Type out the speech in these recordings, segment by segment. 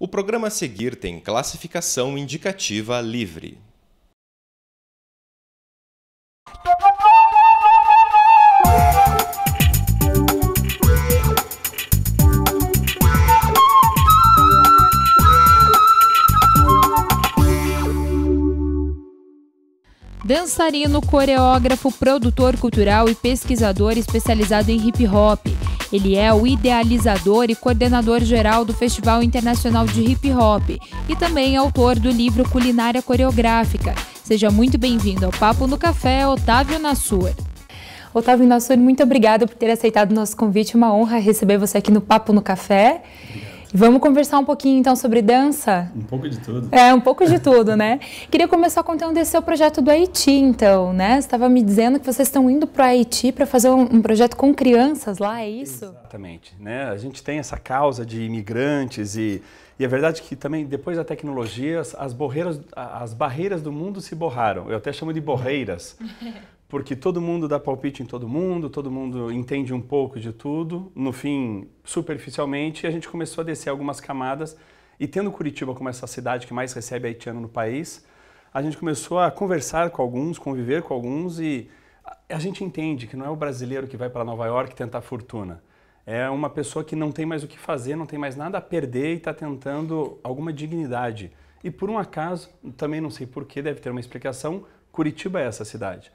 O programa a seguir tem classificação indicativa livre. Dançarino, coreógrafo, produtor cultural e pesquisador especializado em hip hop. Ele é o idealizador e coordenador geral do Festival Internacional de Hip Hop e também autor do livro Culinária Coreográfica. Seja muito bem-vindo ao Papo no Café, Otávio Nassur. Otávio Nassur, muito obrigada por ter aceitado o nosso convite. Uma honra receber você aqui no Papo no Café. Obrigado. Vamos conversar um pouquinho então sobre dança? Um pouco de tudo. É, um pouco de tudo, né? Queria começar contando desse seu projeto do Haiti, então, né? Você estava me dizendo que vocês estão indo para o Haiti para fazer um, um, projeto com crianças lá, é isso? Exatamente, né? A gente tem essa causa de imigrantes e, e é verdade que também depois da tecnologia as, as, as barreiras do mundo se borraram. Eu até chamo de borreiras, porque todo mundo dá palpite em todo mundo, todo mundo entende um pouco de tudo. No fim, superficialmente, a gente começou a descer algumas camadas e tendo Curitiba como essa cidade que mais recebe haitiano no país, a gente começou a conversar com alguns, conviver com alguns e a gente entende que não é o brasileiro que vai para Nova York tentar fortuna. É uma pessoa que não tem mais o que fazer, não tem mais nada a perder e está tentando alguma dignidade. E por um acaso, também não sei porquê, deve ter uma explicação, Curitiba é essa cidade.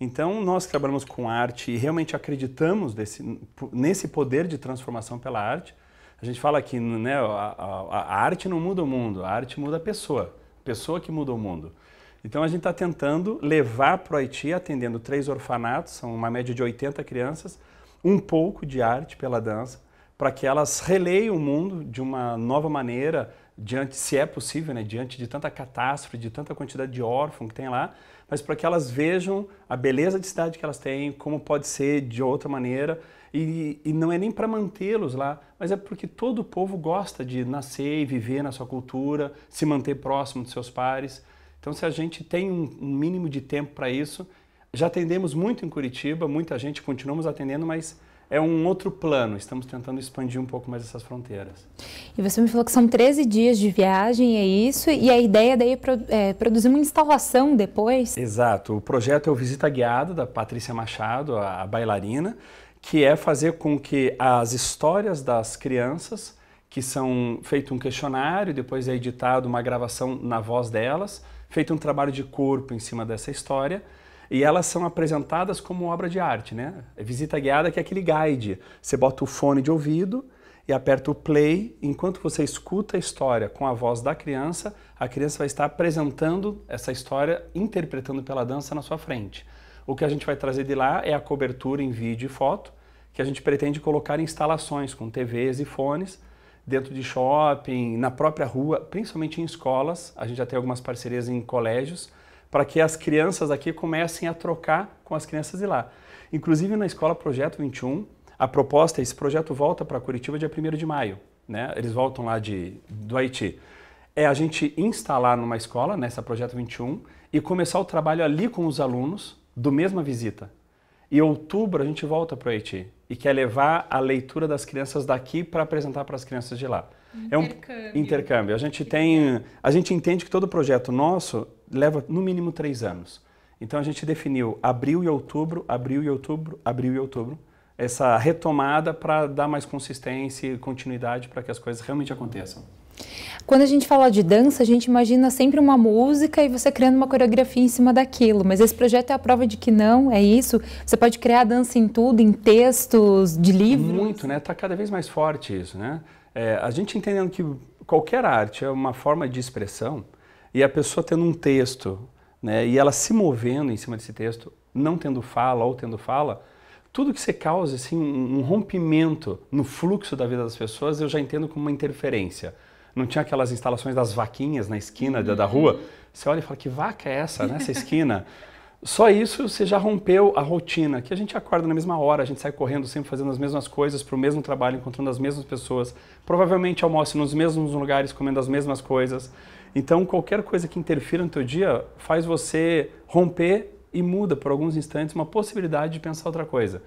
Então, nós que trabalhamos com arte e realmente acreditamos desse, nesse poder de transformação pela arte, a gente fala que né, a, a, a arte não muda o mundo, a arte muda a pessoa, a pessoa que muda o mundo. Então, a gente está tentando levar para o Haiti, atendendo três orfanatos, são uma média de 80 crianças, um pouco de arte pela dança, para que elas releiam o mundo de uma nova maneira, diante, se é possível, né, diante de tanta catástrofe, de tanta quantidade de órfãos que tem lá, mas para que elas vejam a beleza de cidade que elas têm, como pode ser de outra maneira. E, e não é nem para mantê-los lá, mas é porque todo o povo gosta de nascer e viver na sua cultura, se manter próximo dos seus pares. Então, se a gente tem um, um mínimo de tempo para isso, já atendemos muito em Curitiba, muita gente continuamos atendendo, mas é um outro plano. Estamos tentando expandir um pouco mais essas fronteiras. E você me falou que são 13 dias de viagem, é isso? E a ideia é daí é produzir uma instalação depois? Exato. O projeto é o Visita Guiada, da Patrícia Machado, a bailarina, que é fazer com que as histórias das crianças, que são feito um questionário, depois é editado uma gravação na voz delas, feito um trabalho de corpo em cima dessa história, e elas são apresentadas como obra de arte, né? É visita guiada que é aquele guide. Você bota o fone de ouvido e aperta o play, enquanto você escuta a história com a voz da criança, a criança vai estar apresentando essa história, interpretando pela dança na sua frente. O que a gente vai trazer de lá é a cobertura em vídeo e foto, que a gente pretende colocar em instalações com TVs e fones, dentro de shopping, na própria rua, principalmente em escolas. A gente já tem algumas parcerias em colégios para que as crianças aqui comecem a trocar com as crianças de lá. Inclusive na escola Projeto 21, a proposta, esse projeto volta para Curitiba dia 1 de maio, né? Eles voltam lá de, do Haiti. É a gente instalar numa escola, nessa Projeto 21, e começar o trabalho ali com os alunos do mesma visita. Em outubro a gente volta para o Haiti e quer levar a leitura das crianças daqui para apresentar para as crianças de lá. Intercâmbio. É um intercâmbio. A gente tem, a gente entende que todo projeto nosso leva no mínimo três anos. Então a gente definiu abril e outubro, abril e outubro, abril e outubro, essa retomada para dar mais consistência e continuidade para que as coisas realmente aconteçam. Quando a gente fala de dança, a gente imagina sempre uma música e você criando uma coreografia em cima daquilo, mas esse projeto é a prova de que não, é isso? Você pode criar dança em tudo, em textos, de livros? Muito, né? Está cada vez mais forte isso, né? É, a gente entendendo que qualquer arte é uma forma de expressão, e a pessoa tendo um texto, né, e ela se movendo em cima desse texto, não tendo fala ou tendo fala, tudo que você causa assim, um rompimento no fluxo da vida das pessoas, eu já entendo como uma interferência. Não tinha aquelas instalações das vaquinhas na esquina uhum. da, da rua? Uhum. Você olha e fala, que vaca é essa nessa né, esquina? Só isso você já rompeu a rotina, que a gente acorda na mesma hora, a gente sai correndo, sempre fazendo as mesmas coisas, para o mesmo trabalho, encontrando as mesmas pessoas, provavelmente almoce nos mesmos lugares, comendo as mesmas coisas. Então, qualquer coisa que interfira no teu dia faz você romper e muda por alguns instantes uma possibilidade de pensar outra coisa.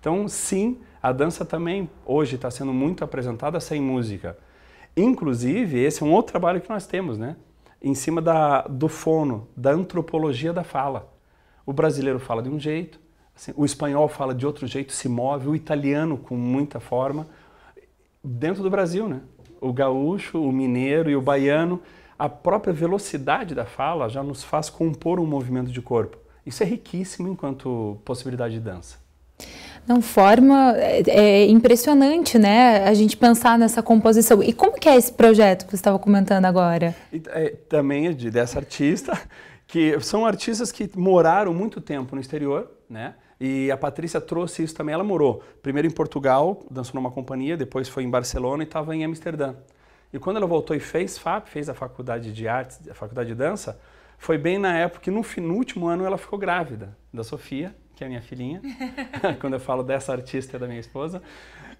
Então, sim, a dança também hoje está sendo muito apresentada sem música. Inclusive, esse é um outro trabalho que nós temos, né? Em cima da, do fono, da antropologia da fala. O brasileiro fala de um jeito, assim, o espanhol fala de outro jeito, se move, o italiano com muita forma. Dentro do Brasil, né? O gaúcho, o mineiro e o baiano a própria velocidade da fala já nos faz compor um movimento de corpo. Isso é riquíssimo enquanto possibilidade de dança. Não, forma é, é, impressionante, né? A gente pensar nessa composição. E como que é esse projeto que você estava comentando agora? E, é, também é de, dessa artista, que são artistas que moraram muito tempo no exterior, né? E a Patrícia trouxe isso também. Ela morou primeiro em Portugal, dançou numa companhia, depois foi em Barcelona e estava em Amsterdã. E quando ela voltou e fez FAP, fez a faculdade de artes, a faculdade de dança, foi bem na época que no, no último ano ela ficou grávida da Sofia, que é minha filhinha, quando eu falo dessa artista é da minha esposa.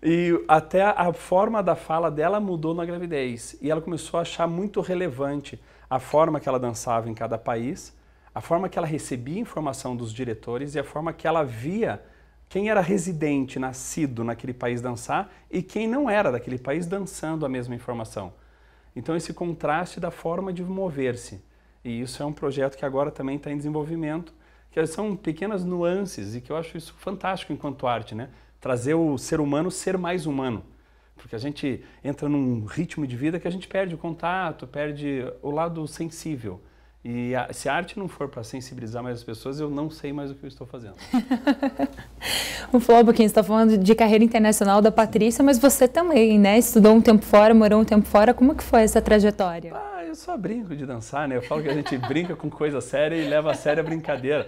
E até a forma da fala dela mudou na gravidez. E ela começou a achar muito relevante a forma que ela dançava em cada país, a forma que ela recebia informação dos diretores e a forma que ela via quem era residente, nascido naquele país dançar e quem não era daquele país dançando a mesma informação. Então, esse contraste da forma de mover-se. E isso é um projeto que agora também está em desenvolvimento, que são pequenas nuances e que eu acho isso fantástico enquanto arte, né? Trazer o ser humano ser mais humano. Porque a gente entra num ritmo de vida que a gente perde o contato, perde o lado sensível. E a, se a arte não for para sensibilizar mais as pessoas, eu não sei mais o que eu estou fazendo. o Flobo, quem está falando de carreira internacional da Patrícia, mas você também, né? Estudou um tempo fora, morou um tempo fora. Como que foi essa trajetória? Ah, eu só brinco de dançar, né? Eu falo que a gente brinca com coisa séria e leva a sério a brincadeira.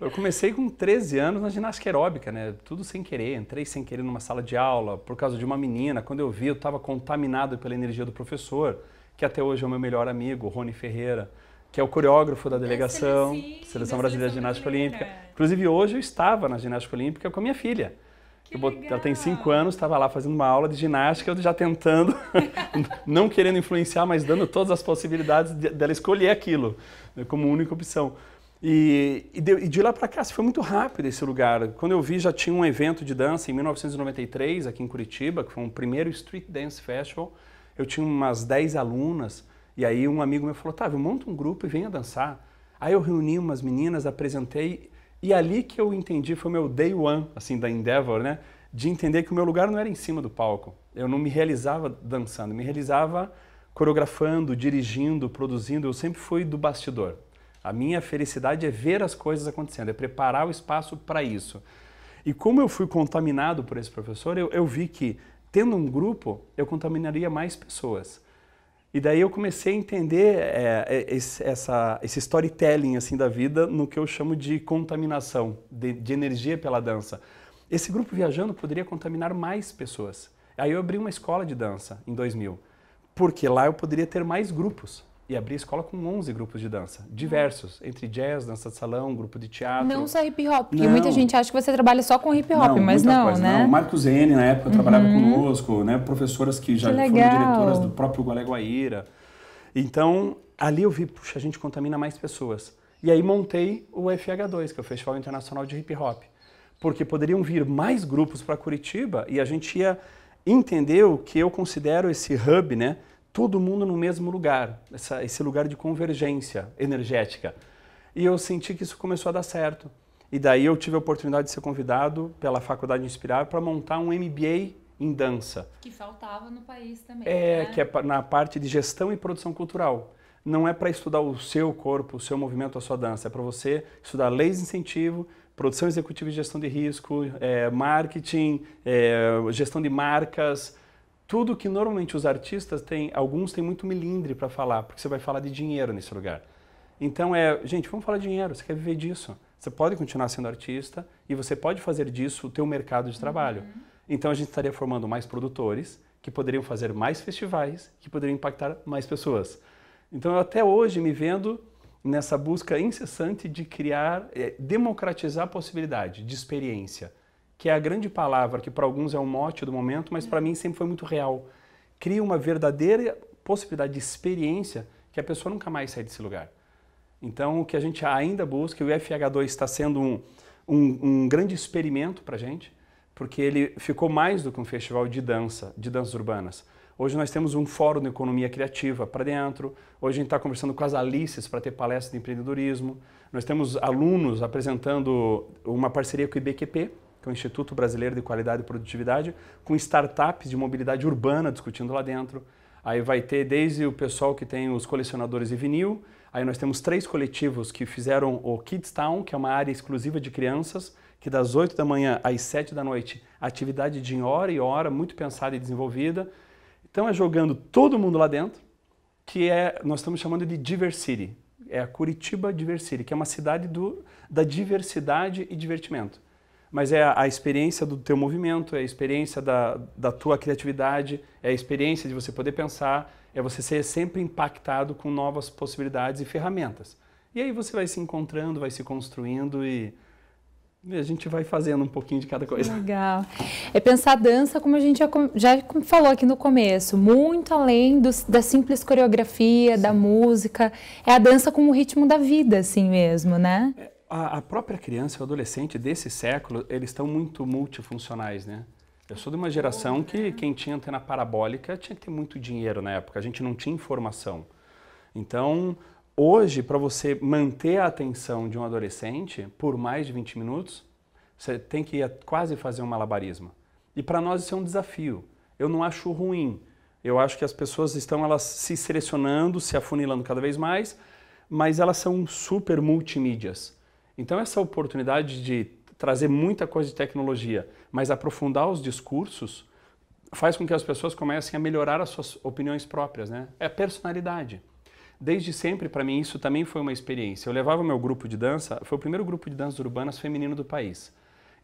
Eu comecei com 13 anos na ginástica aeróbica, né? Tudo sem querer. Entrei sem querer numa sala de aula por causa de uma menina. Quando eu vi, eu estava contaminado pela energia do professor, que até hoje é o meu melhor amigo, Rony Ferreira que é o coreógrafo da delegação, Seleção, Seleção Brasileira de Ginástica Olímpica. Inclusive, hoje eu estava na Ginástica Olímpica com a minha filha. Bot... Ela tem cinco anos, estava lá fazendo uma aula de ginástica, eu já tentando, não querendo influenciar, mas dando todas as possibilidades dela escolher aquilo né, como única opção. E, e, de, e de lá para cá foi muito rápido esse lugar. Quando eu vi, já tinha um evento de dança em 1993, aqui em Curitiba, que foi um primeiro Street Dance Festival. Eu tinha umas 10 alunas e aí um amigo meu falou, Otávio, monta um grupo e venha dançar. Aí eu reuni umas meninas, apresentei, e ali que eu entendi, foi o meu day one, assim, da Endeavor, né? De entender que o meu lugar não era em cima do palco. Eu não me realizava dançando, me realizava coreografando, dirigindo, produzindo. Eu sempre fui do bastidor. A minha felicidade é ver as coisas acontecendo, é preparar o espaço para isso. E como eu fui contaminado por esse professor, eu, eu vi que, tendo um grupo, eu contaminaria mais pessoas. E daí eu comecei a entender é, é, esse, essa, esse storytelling assim da vida no que eu chamo de contaminação, de, de, energia pela dança. Esse grupo viajando poderia contaminar mais pessoas. Aí eu abri uma escola de dança em 2000, porque lá eu poderia ter mais grupos e abri escola com 11 grupos de dança, diversos, entre jazz, dança de salão, grupo de teatro. Não só hip hop, porque não. muita gente acha que você trabalha só com hip hop, não, mas não, coisa, né? Não. Marcos Zene, na época, uhum. trabalhava conosco, né? Professoras que já que foram diretoras do próprio Gualeguaíra. Então, ali eu vi, puxa, a gente contamina mais pessoas. E aí montei o FH2, que é o Festival Internacional de Hip Hop, porque poderiam vir mais grupos para Curitiba e a gente ia entender o que eu considero esse hub, né? todo mundo no mesmo lugar, essa, esse lugar de convergência energética. E eu senti que isso começou a dar certo. E daí eu tive a oportunidade de ser convidado pela Faculdade Inspirar para montar um MBA em dança. Que faltava no país também. É, né? que é na parte de gestão e produção cultural. Não é para estudar o seu corpo, o seu movimento, a sua dança. É para você estudar leis de incentivo, produção executiva e gestão de risco, é, marketing, é, gestão de marcas, tudo que normalmente os artistas têm, alguns têm muito milindre para falar, porque você vai falar de dinheiro nesse lugar. Então é, gente, vamos falar de dinheiro, você quer viver disso. Você pode continuar sendo artista e você pode fazer disso o teu mercado de trabalho. Uhum. Então a gente estaria formando mais produtores, que poderiam fazer mais festivais, que poderiam impactar mais pessoas. Então eu até hoje me vendo nessa busca incessante de criar, é, democratizar a possibilidade de experiência, que é a grande palavra que para alguns é um mote do momento, mas para mim sempre foi muito real. Cria uma verdadeira possibilidade de experiência que a pessoa nunca mais sai desse lugar. Então, o que a gente ainda busca, e o FH2 está sendo um, um, um grande experimento para a gente, porque ele ficou mais do que um festival de dança, de danças urbanas. Hoje nós temos um fórum de economia criativa para dentro, hoje a gente está conversando com as Alices para ter palestra de empreendedorismo, nós temos alunos apresentando uma parceria com o IBQP, que é o Instituto Brasileiro de Qualidade e Produtividade, com startups de mobilidade urbana discutindo lá dentro. Aí vai ter desde o pessoal que tem os colecionadores de vinil, aí nós temos três coletivos que fizeram o Kids Town, que é uma área exclusiva de crianças, que das 8 da manhã às 7 da noite, atividade de hora e hora, muito pensada e desenvolvida. Então é jogando todo mundo lá dentro, que é, nós estamos chamando de Diversity. É a Curitiba Diversity, que é uma cidade do, da diversidade e divertimento mas é a, experiência do teu movimento, é a experiência da, da tua criatividade, é a experiência de você poder pensar, é você ser sempre impactado com novas possibilidades e ferramentas. E aí você vai se encontrando, vai se construindo e a gente vai fazendo um pouquinho de cada coisa. Legal. É pensar a dança, como a gente já, já falou aqui no começo, muito além do, da simples coreografia, Sim. da música. É a dança como o ritmo da vida, assim mesmo, né? É, a, a própria criança, o adolescente desse século, eles estão muito multifuncionais, né? Eu sou de uma geração que uhum. quem tinha antena parabólica tinha que ter muito dinheiro na época, a gente não tinha informação. Então, hoje, para você manter a atenção de um adolescente por mais de 20 minutos, você tem que quase fazer um malabarismo. E para nós isso é um desafio. Eu não acho ruim. Eu acho que as pessoas estão elas se selecionando, se afunilando cada vez mais, mas elas são super multimídias. Então, essa oportunidade de trazer muita coisa de tecnologia, mas aprofundar os discursos, faz com que as pessoas comecem a melhorar as suas opiniões próprias, né? É personalidade. Desde sempre, para mim, isso também foi uma experiência. Eu levava meu grupo de dança, foi o primeiro grupo de danças urbanas feminino do país.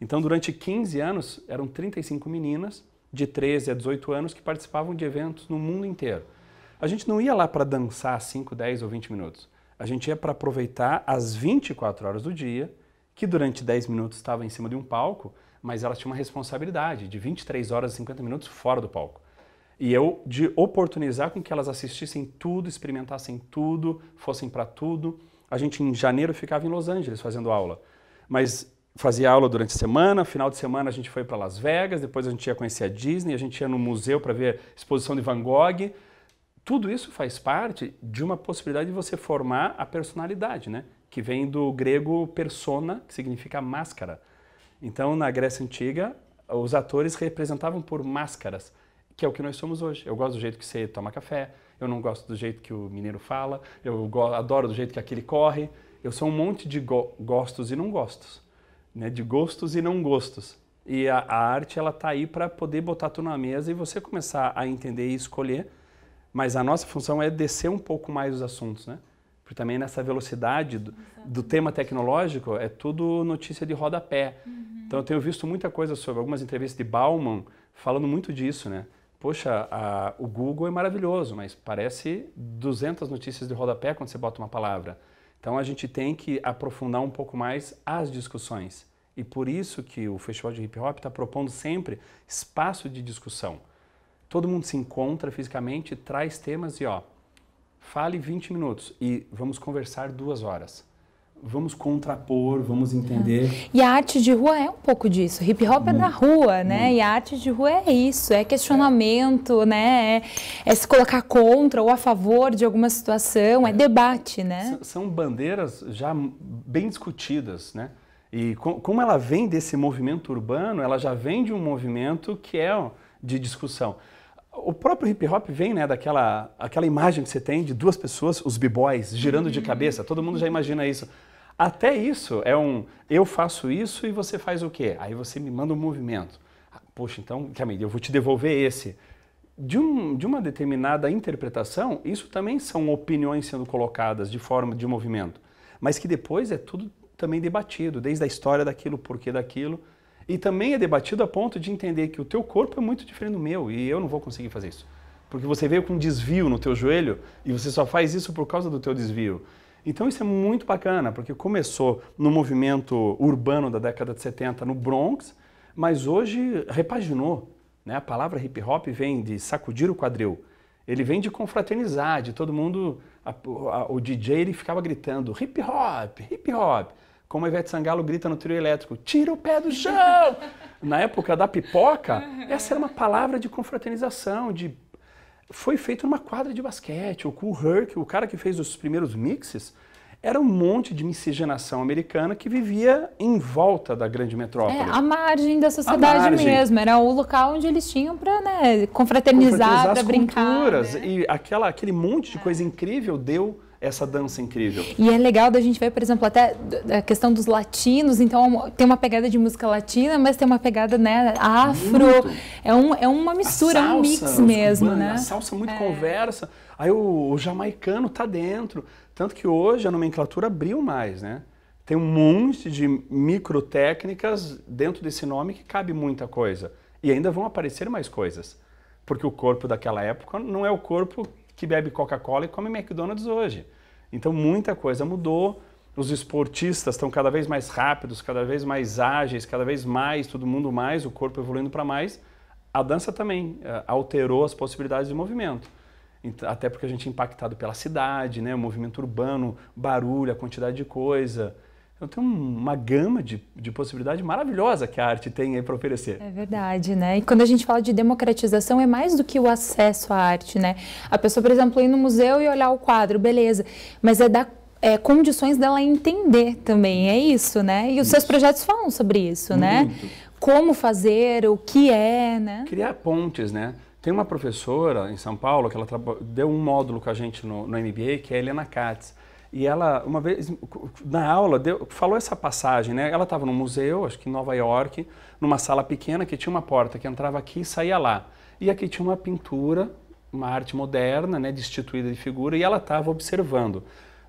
Então, durante 15 anos, eram 35 meninas de 13 a 18 anos que participavam de eventos no mundo inteiro. A gente não ia lá para dançar 5, 10 ou 20 minutos. A gente ia para aproveitar as 24 horas do dia, que durante 10 minutos estava em cima de um palco, mas ela tinha uma responsabilidade de 23 horas e 50 minutos fora do palco. E eu de oportunizar com que elas assistissem tudo, experimentassem tudo, fossem para tudo. A gente em janeiro ficava em Los Angeles fazendo aula. Mas fazia aula durante a semana, final de semana a gente foi para Las Vegas, depois a gente ia conhecer a Disney, a gente ia no museu para ver a exposição de Van Gogh, tudo isso faz parte de uma possibilidade de você formar a personalidade, né? Que vem do grego persona, que significa máscara. Então, na Grécia Antiga, os atores representavam por máscaras, que é o que nós somos hoje. Eu gosto do jeito que você toma café, eu não gosto do jeito que o mineiro fala, eu adoro do jeito que aquele corre. Eu sou um monte de go gostos e não gostos, né? de gostos e não gostos. E a, a arte ela tá aí para poder botar tudo na mesa e você começar a entender e escolher mas a nossa função é descer um pouco mais os assuntos, né? Porque também nessa velocidade do, do tema tecnológico é tudo notícia de rodapé. Uhum. Então eu tenho visto muita coisa sobre algumas entrevistas de Bauman falando muito disso, né? Poxa, a, o Google é maravilhoso, mas parece 200 notícias de rodapé quando você bota uma palavra. Então a gente tem que aprofundar um pouco mais as discussões. E por isso que o Festival de Hip Hop está propondo sempre espaço de discussão todo mundo se encontra fisicamente, traz temas e ó, fale 20 minutos e vamos conversar duas horas. Vamos contrapor, vamos entender. E a arte de rua é um pouco disso. Hip hop é da rua, né? Muito. E a arte de rua é isso, é questionamento, é. né? É, é, se colocar contra ou a favor de alguma situação, é, é debate, né? são bandeiras já bem discutidas, né? E como ela vem desse movimento urbano, ela já vem de um movimento que é de discussão. O próprio hip hop vem né, daquela aquela imagem que você tem de duas pessoas, os b-boys, girando de uhum. cabeça, todo mundo já imagina isso. Até isso é um eu faço isso e você faz o quê? Aí você me manda um movimento. Ah, poxa, então, Camille, eu vou te devolver esse. De, um, de uma determinada interpretação, isso também são opiniões sendo colocadas de forma de movimento, mas que depois é tudo também debatido, desde a história daquilo, porquê daquilo. E também é debatido a ponto de entender que o teu corpo é muito diferente do meu e eu não vou conseguir fazer isso. Porque você veio com um desvio no teu joelho e você só faz isso por causa do teu desvio. Então isso é muito bacana, porque começou no movimento urbano da década de 70 no Bronx, mas hoje repaginou. Né? A palavra hip hop vem de sacudir o quadril. Ele vem de confraternizar, de todo mundo. A, a, o DJ ele ficava gritando hip hop, hip hop como a Ivete Sangalo grita no trio elétrico, tira o pé do chão! Na época da pipoca, essa era uma palavra de confraternização, de... Foi feito numa quadra de basquete, o Cool Herc, o cara que fez os primeiros mixes, era um monte de miscigenação americana que vivia em volta da grande metrópole. É, a margem da sociedade margem. mesmo, era o local onde eles tinham para né, confraternizar, para brincar. né? E aquela, aquele monte de coisa incrível deu essa dança incrível. E é legal da gente ver, por exemplo, até a questão dos latinos, então é tem uma pegada de música latina, mas tem uma pegada, né, afro. É, um, é uma mistura, salsa, é um mix mesmo, cubana, né? A salsa é muito é. conversa. Aí o, o, jamaicano tá dentro. Tanto que hoje a nomenclatura abriu mais, né? Tem um monte de micro técnicas dentro desse nome que cabe muita coisa. E ainda vão aparecer mais coisas. Porque o corpo daquela época não é o corpo que bebe Coca-Cola e come McDonald's hoje. Então muita coisa mudou. Os esportistas estão cada vez mais rápidos, cada vez mais ágeis, cada vez mais, todo mundo mais, o corpo evoluindo para mais. A dança também eh, alterou as possibilidades de movimento. Até porque a gente é impactado pela cidade, né? o movimento urbano, barulho, a quantidade de coisa. Então tem uma gama de, de possibilidade maravilhosa que a arte tem aí para oferecer. É verdade, né? E quando a gente fala de democratização, é mais do que o acesso à arte, né? A pessoa, por exemplo, ir no museu e olhar o quadro, beleza, mas é dar é, condições dela entender também, é isso, né? E os isso. seus projetos falam sobre isso, né? Muito. né? Como fazer, o que é, né? Criar pontes, né? Tem uma professora em São Paulo que ela deu um módulo com a gente no, no MBA, que é a Helena Katz. E ela, uma vez, na aula, deu, falou essa passagem, né? Ela estava num museu, acho que em Nova York, numa sala pequena que tinha uma porta que entrava aqui e saía lá. E aqui tinha uma pintura, uma arte moderna, né? Destituída de figura, e ela estava observando.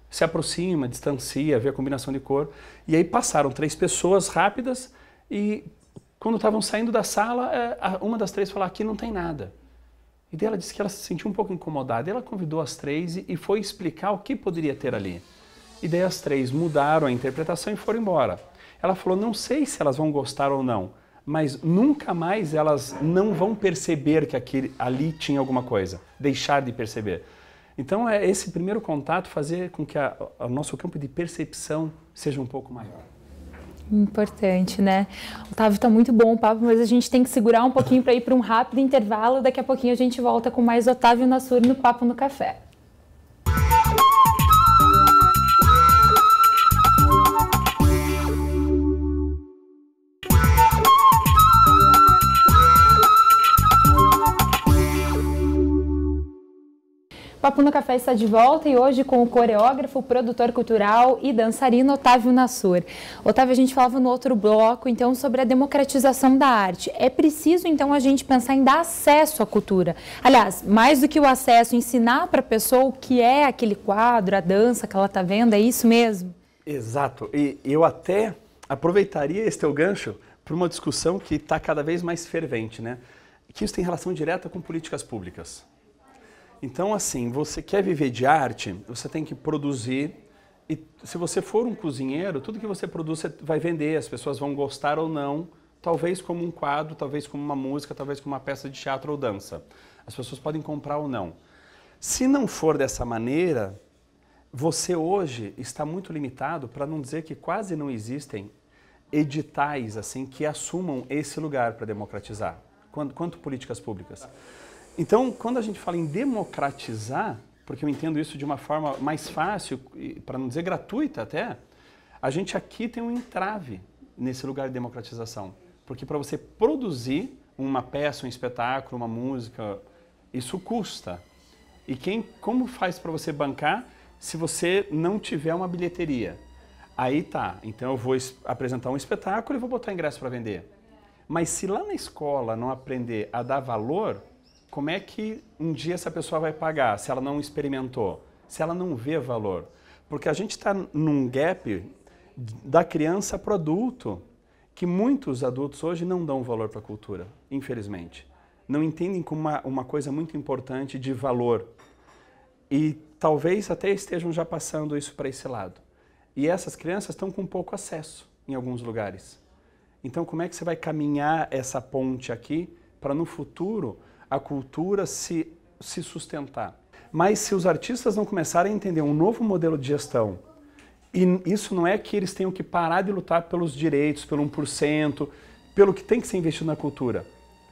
Se aproxima, distancia, vê a combinação de cor. E aí passaram três pessoas rápidas e quando estavam saindo da sala, eh, uma das três falou: aqui não tem nada. E dela disse que ela se sentiu um pouco incomodada. Ela convidou as três e foi explicar o que poderia ter ali. E daí as três mudaram a interpretação e foram embora. Ela falou: não sei se elas vão gostar ou não, mas nunca mais elas não vão perceber que aquele, ali tinha alguma coisa, deixar de perceber. Então é esse primeiro contato fazer com que o nosso campo de percepção seja um pouco maior. Importante, né? Otávio, está muito bom o papo, mas a gente tem que segurar um pouquinho para ir para um rápido intervalo. Daqui a pouquinho a gente volta com mais Otávio Nassur no Papo no Café. Papo no Café está de volta e hoje com o coreógrafo, produtor cultural e dançarino Otávio Nassur. Otávio, a gente falava no outro bloco, então, sobre a democratização da arte. É preciso, então, a gente pensar em dar acesso à cultura. Aliás, mais do que o acesso, ensinar para a pessoa o que é aquele quadro, a dança que ela está vendo, é isso mesmo? Exato. E eu até aproveitaria este teu gancho para uma discussão que está cada vez mais fervente, né? Que isso tem relação direta com políticas públicas. Então, assim, você quer viver de arte, você tem que produzir. E se você for um cozinheiro, tudo que você produz você vai vender, as pessoas vão gostar ou não, talvez como um quadro, talvez como uma música, talvez como uma peça de teatro ou dança. As pessoas podem comprar ou não. Se não for dessa maneira, você hoje está muito limitado, para não dizer que quase não existem editais assim que assumam esse lugar para democratizar, quanto, quanto políticas públicas. Então, quando a gente fala em democratizar, porque eu entendo isso de uma forma mais fácil, para não dizer gratuita até, a gente aqui tem um entrave nesse lugar de democratização. Porque para você produzir uma peça, um espetáculo, uma música, isso custa. E quem, como faz para você bancar se você não tiver uma bilheteria? Aí tá, então eu vou apresentar um espetáculo e vou botar ingresso para vender. Mas se lá na escola não aprender a dar valor, como é que um dia essa pessoa vai pagar se ela não experimentou, se ela não vê valor? Porque a gente está num gap da criança para o adulto, que muitos adultos hoje não dão valor para a cultura, infelizmente. Não entendem como uma, uma coisa muito importante de valor. E talvez até estejam já passando isso para esse lado. E essas crianças estão com pouco acesso em alguns lugares. Então, como é que você vai caminhar essa ponte aqui para no futuro a cultura se, se sustentar. Mas se os artistas não começarem a entender um novo modelo de gestão, e isso não é que eles tenham que parar de lutar pelos direitos, pelo 1%, pelo que tem que ser investido na cultura,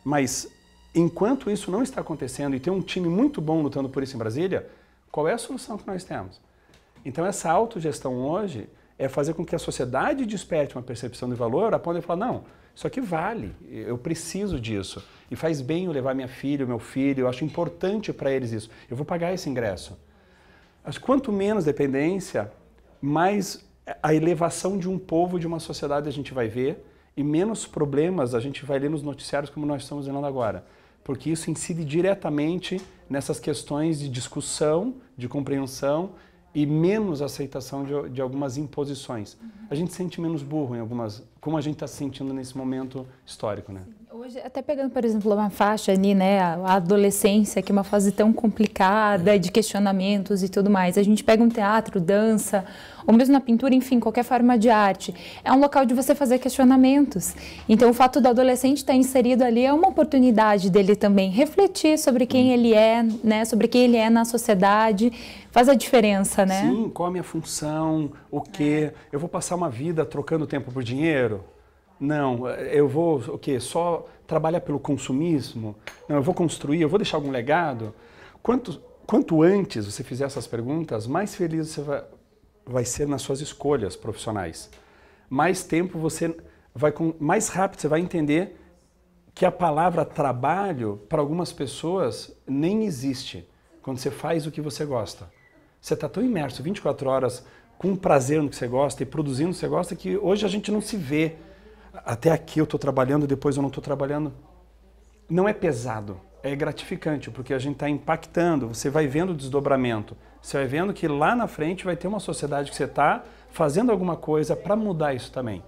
mas enquanto isso não está acontecendo e tem um time muito bom lutando por isso em Brasília, qual é a solução que nós temos? Então essa autogestão hoje é fazer com que a sociedade desperte uma percepção de valor a ponto de falar, não, isso aqui vale, eu preciso disso. E faz bem eu levar minha filha, meu filho, eu acho importante para eles isso. Eu vou pagar esse ingresso. Acho quanto menos dependência, mais a elevação de um povo, de uma sociedade a gente vai ver e menos problemas a gente vai ler nos noticiários como nós estamos vendo agora. Porque isso incide diretamente nessas questões de discussão, de compreensão e menos aceitação de, de algumas imposições. Uhum. A gente sente menos burro em algumas, como a gente está sentindo nesse momento histórico, né? Sim. Hoje, até pegando, por exemplo, uma faixa ali, né, a adolescência, que é uma fase tão complicada de questionamentos e tudo mais. A gente pega um teatro, dança, ou mesmo na pintura, enfim, qualquer forma de arte. É um local de você fazer questionamentos. Então, o fato do adolescente estar inserido ali é uma oportunidade dele também refletir sobre quem ele é, né, sobre quem ele é na sociedade. Faz a diferença, né? Sim, qual a minha função, o quê? É. Eu vou passar uma vida trocando tempo por dinheiro? Não, eh, eu vou o quê? Só trabalhar pelo consumismo? Não, eu vou construir, eu vou deixar algum legado? Quanto, quanto antes você fizer essas perguntas, mais feliz você vai, vai ser nas suas escolhas profissionais. Mais tempo você vai com mais rápido você vai entender que a palavra trabalho para algumas pessoas nem existe quando você faz o que você gosta. Você está tão imerso 24 horas com prazer no que você gosta e produzindo o que você gosta que hoje a gente não se vê até aqui eu estou trabalhando, depois eu não estou trabalhando. Não é pesado, é gratificante, porque a gente está impactando, você vai vendo o desdobramento, você vai vendo que lá na frente vai ter uma sociedade que você está fazendo alguma coisa para mudar isso também.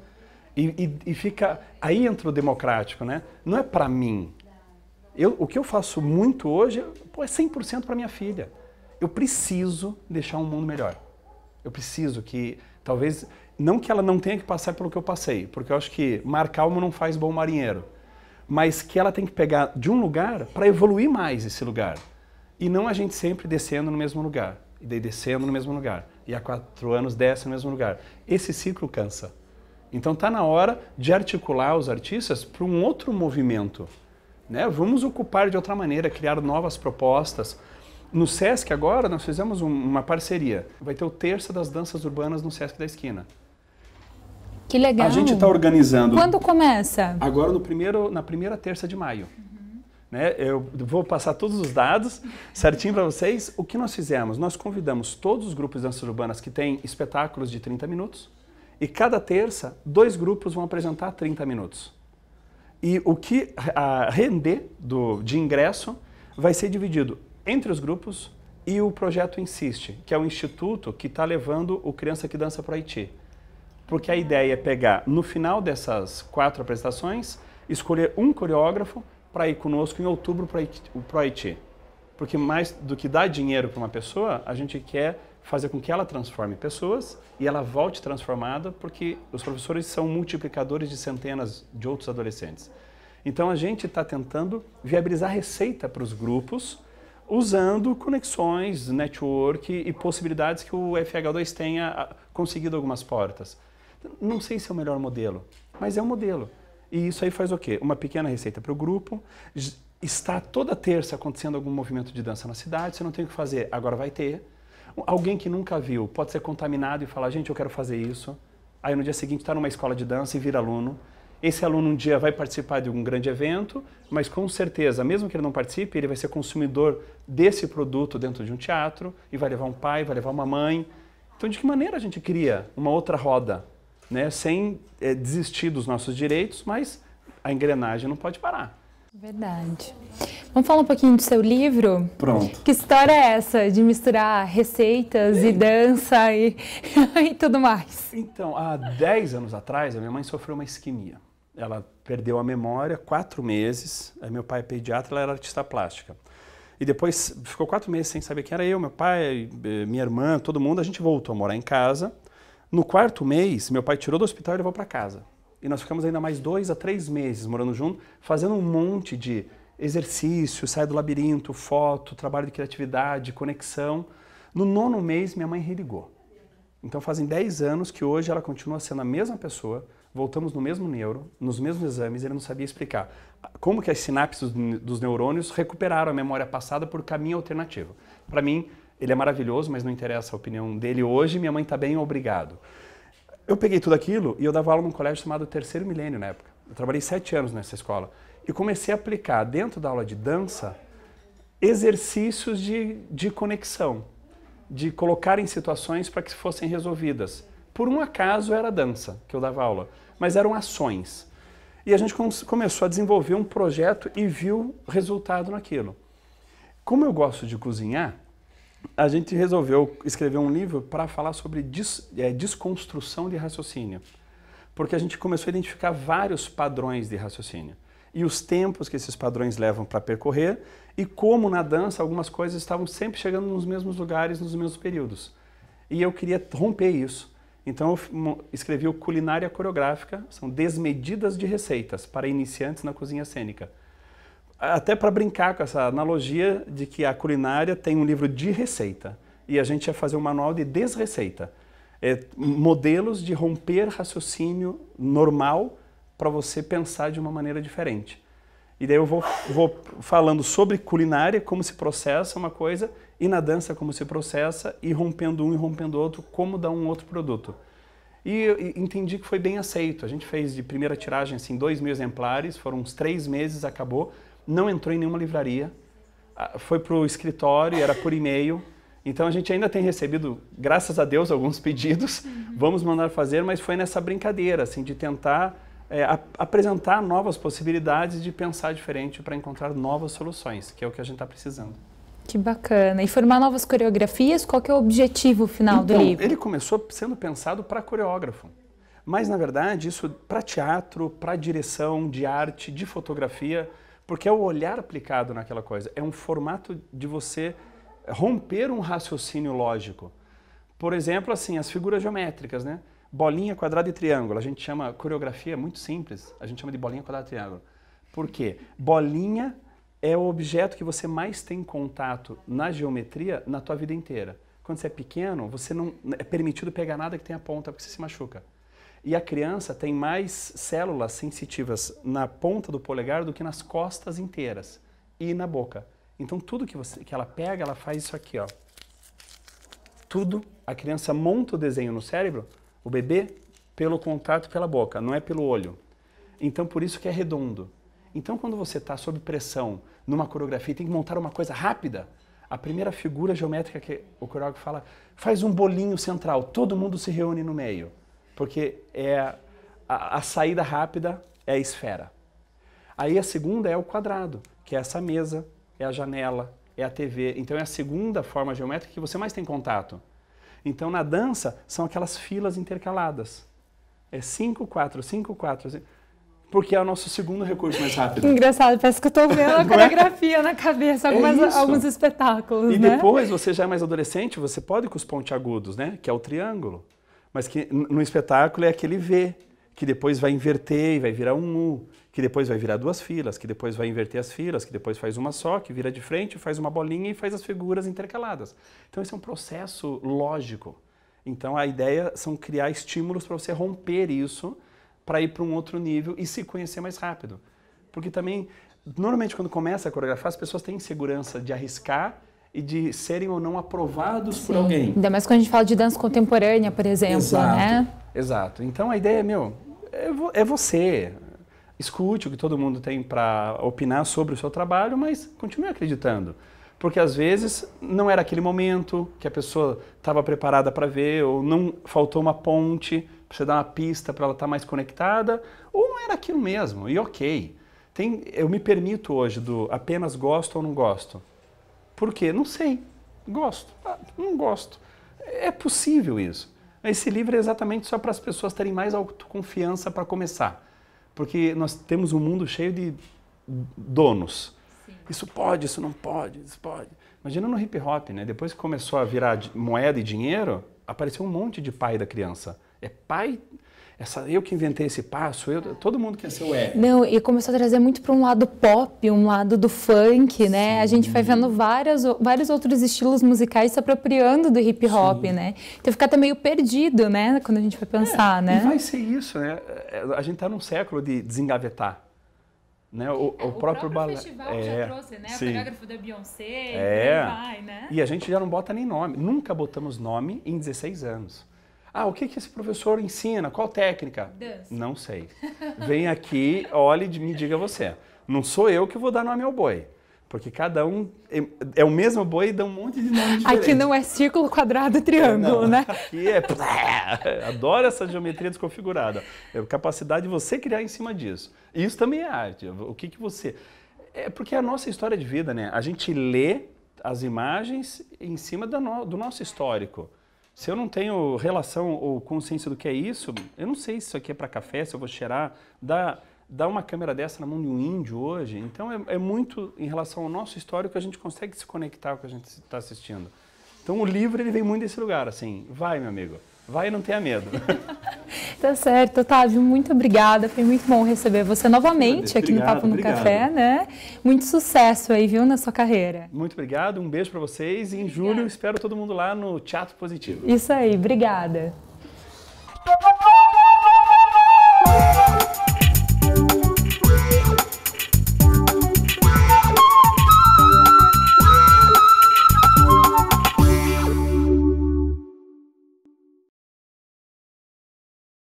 E, e, e, fica. Aí entra o democrático, né? Não é para mim. Eu, o que eu faço muito hoje pô, é 100% para minha filha. Eu preciso deixar um mundo melhor. Eu preciso que, talvez, não que ela não tenha que passar pelo que eu passei, porque eu acho que mar calmo não faz bom marinheiro, mas que ela tem que pegar de um lugar para evoluir mais esse lugar. E não a gente sempre descendo no mesmo lugar, e daí descendo no mesmo lugar, e há quatro anos desce no mesmo lugar. Esse ciclo cansa. Então está na hora de articular os artistas para um outro movimento. Né? Vamos ocupar de outra maneira, criar novas propostas. No SESC agora nós fizemos uma parceria. Vai ter o terça das danças urbanas no SESC da esquina. Que legal. A gente está organizando. Quando começa? Agora no primeiro, na primeira terça de maio. Uhum. Né? Eu vou passar todos os dados certinho para vocês. O que nós fizemos? Nós convidamos todos os grupos de danças urbanas que têm espetáculos de 30 minutos e cada terça dois grupos vão apresentar 30 minutos. E o que render do, de ingresso vai ser dividido entre os grupos e o projeto Insiste, que é o instituto que está levando o Criança que Dança para o Haiti porque a ideia é pegar, no final dessas quatro apresentações, escolher um coreógrafo para ir conosco em outubro para o ProIT. Porque mais do que dar dinheiro para uma pessoa, a gente quer fazer com que ela transforme pessoas e ela volte transformada, porque os professores são multiplicadores de centenas de outros adolescentes. Então a gente está tentando viabilizar receita para os grupos, usando conexões, network e possibilidades que o FH2 tenha ah, conseguido algumas portas. Não sei se é o melhor modelo, mas é um modelo. E isso aí faz o quê? Uma pequena receita para o grupo. Está toda terça acontecendo algum movimento de dança na cidade, você não tem o que fazer, agora vai ter. Alguém que nunca viu pode ser contaminado e falar: gente, eu quero fazer isso. Aí no dia seguinte está numa escola de dança e vira aluno. Esse aluno um dia vai participar de um grande evento, mas com certeza, mesmo que ele não participe, ele vai ser consumidor desse produto dentro de um teatro e vai levar um pai, vai levar uma mãe. Então, de que maneira a gente cria uma outra roda né, sem é, desistir dos nossos direitos, mas a engrenagem não pode parar. Verdade. Vamos falar um pouquinho do seu livro? Pronto. Que história é essa de misturar receitas e, e dança e, e tudo mais? Então, há 10 anos atrás, a minha mãe sofreu uma isquemia. Ela perdeu a memória quatro meses. Aí meu pai é pediatra, ela era artista plástica. E depois ficou quatro meses sem saber quem era eu, meu pai, eh, minha irmã, todo mundo. A gente voltou a morar em casa. No quarto mês, meu pai tirou do hospital e levou para casa. E nós ficamos ainda mais dois a três meses morando junto, fazendo um monte de exercício, sai do labirinto, foto, trabalho de criatividade, conexão. No nono mês, minha mãe religou. Então fazem dez anos que hoje ela continua sendo a mesma pessoa, voltamos no mesmo neuro, nos mesmos exames, ele não sabia explicar como que as sinapses dos neurônios recuperaram a memória passada por caminho alternativo. Para mim, ele é maravilhoso, mas não interessa a opinião dele hoje, minha mãe está bem, obrigado. Eu peguei tudo aquilo e eu dava aula num colégio chamado Terceiro Milênio na época. Eu trabalhei sete anos nessa escola e comecei a aplicar dentro da aula de dança exercícios de, de conexão, de colocar em situações para que fossem resolvidas. Por um acaso era dança que eu dava aula, mas eram ações. E a gente começou a desenvolver um projeto e viu resultado naquilo. Como eu gosto de cozinhar, a gente resolveu escrever um livro para falar sobre des, é, desconstrução de raciocínio. Porque a gente começou a identificar vários padrões de raciocínio e os tempos que esses padrões levam para percorrer e como na dança algumas coisas estavam sempre chegando nos mesmos lugares, nos mesmos períodos. E eu queria romper isso. Então eu escrevi o Culinária Coreográfica, são desmedidas de receitas para iniciantes na cozinha cênica até para brincar com essa analogia de que a culinária tem um livro de receita e a gente ia fazer um manual de desreceita. É, modelos de romper raciocínio normal para você pensar de uma maneira diferente. E daí eu vou, vou falando sobre culinária, como se processa uma coisa, e na dança como se processa, e rompendo um e rompendo outro, como dar um outro produto. E entendi que foi bem aceito. A gente fez de primeira tiragem, assim, dois mil exemplares, foram uns três meses, acabou não entrou em nenhuma livraria, ah, foi para o escritório, era por e-mail. Então a gente ainda tem recebido, graças a Deus, alguns pedidos. Uhum. Vamos mandar fazer, mas foi nessa brincadeira, assim, de tentar é, apresentar novas possibilidades de pensar diferente para encontrar novas soluções, que é o que a gente está precisando. Que bacana. E formar novas coreografias, qual que é o objetivo final então, do livro? Ele começou sendo pensado para coreógrafo. Mas, na verdade, isso para teatro, para direção de arte, de fotografia, porque é o olhar aplicado naquela coisa, é um formato de você romper um raciocínio lógico. Por exemplo, assim, as figuras geométricas, né? Bolinha, quadrado e triângulo. A gente chama coreografia é muito simples, a gente chama de bolinha, quadrado e triângulo. Por quê? Bolinha é o objeto que você mais tem contato na geometria na tua vida inteira. Quando você é pequeno, você não é permitido pegar nada que tenha ponta, porque você se machuca. E a criança tem mais células sensitivas na ponta do polegar do que nas costas inteiras e na boca. Então tudo que, você, que ela pega, ela faz isso aqui, ó. Tudo, a criança monta o desenho no cérebro, o bebê, pelo contato pela boca, não é pelo olho. Então por isso que é redondo. Então quando você está sob pressão numa coreografia tem que montar uma coisa rápida, a primeira figura geométrica que o coreógrafo fala, faz um bolinho central, todo mundo se reúne no meio porque é a, a saída rápida é a esfera. Aí a segunda é o quadrado, que é essa mesa, é a janela, é a TV. Então é a segunda forma geométrica que você mais tem contato. Então na dança são aquelas filas intercaladas. É 5, 4, 5, 4, 5 porque é o nosso segundo recurso mais rápido. Engraçado, parece que eu estou vendo a é? coreografia é? na cabeça, é algumas, é alguns espetáculos. E né? depois, você já é mais adolescente, você pode ir com os pontiagudos, né? Que é o triângulo mas que no espetáculo é aquele V, que depois vai inverter e vai virar um U, que depois vai virar duas filas, que depois vai inverter as filas, que depois faz uma só, que vira de frente, faz uma bolinha e faz as figuras intercaladas. Então esse é um processo lógico. Então a ideia são criar estímulos para você romper isso, para ir para um outro nível e se conhecer mais rápido. Porque também, normalmente quando começa a coreografar, as pessoas têm insegurança de arriscar e de serem ou não aprovados Sim. por alguém. Ainda mais quando a gente fala de dança contemporânea, por exemplo, Exato. né? Exato. Então a ideia, meu, é, vo é você. Escute o que todo mundo tem para opinar sobre o seu trabalho, mas continue acreditando porque às vezes não era aquele momento que a pessoa estava preparada para ver, ou não faltou uma ponte para você dar uma pista para ela estar tá mais conectada, ou não era aquilo mesmo, e ok. Tem, eu me permito hoje do apenas gosto ou não gosto. Por quê? Não sei. Gosto. Ah, não gosto. É possível isso. Esse livro é exatamente só para as pessoas terem mais autoconfiança para começar. Porque nós temos um mundo cheio de donos. Sim. Isso pode, isso não pode, isso pode. Imagina no hip hop, né? Depois que começou a virar moeda e dinheiro, apareceu um monte de pai da criança. É pai. Essa, é eu que inventei esse passo, eu, todo mundo quer ser o é. Não, e começou a trazer muito para um lado pop, um lado do funk, Sim. né? A gente vai vendo várias, vários outros estilos musicais se apropriando do hip hop, Sim. né? Então fica até meio perdido, né? Quando a gente vai pensar, é, né? E vai ser isso, né? É, a gente está num século de desengavetar. Né? O, próprio o, é, o, próprio, próprio balé. festival é, já trouxe, né? Sim. O coreógrafo da Beyoncé, é. vai, né? E a gente já não bota nem nome. Nunca botamos nome em 16 anos. Ah, o que, que esse professor ensina? Qual técnica? Dança. Não sei. Vem aqui, olhe e me diga você. Não sou eu que vou dar nome ao boi. Porque cada um é o mesmo boi e dá um monte de nome diferente. Aqui não é círculo, quadrado, triângulo, não, né? Aqui é. Adoro essa geometria desconfigurada. É a capacidade de você criar em cima disso. Isso também é arte. O que, que você. É porque é a nossa história de vida, né? A gente lê as imagens em cima do nosso histórico. Se eu não tenho relação ou consciência do que é isso, eu não sei se isso aqui é para café, se eu vou cheirar. Dá, dá uma câmera dessa na mão de um índio hoje. Então é, é muito em relação ao nosso histórico que a gente consegue se conectar com o que a gente está assistindo. Então o livro ele vem muito desse lugar, assim, vai meu amigo. Vai e não tenha medo. tá certo, Otávio, muito obrigada. Foi muito bom receber você novamente aqui obrigado, no Papo no obrigado. Café, né? Muito sucesso aí, viu, na sua carreira. Muito obrigado, um beijo para vocês e em julho espero todo mundo lá no Teatro Positivo. Isso aí, obrigada.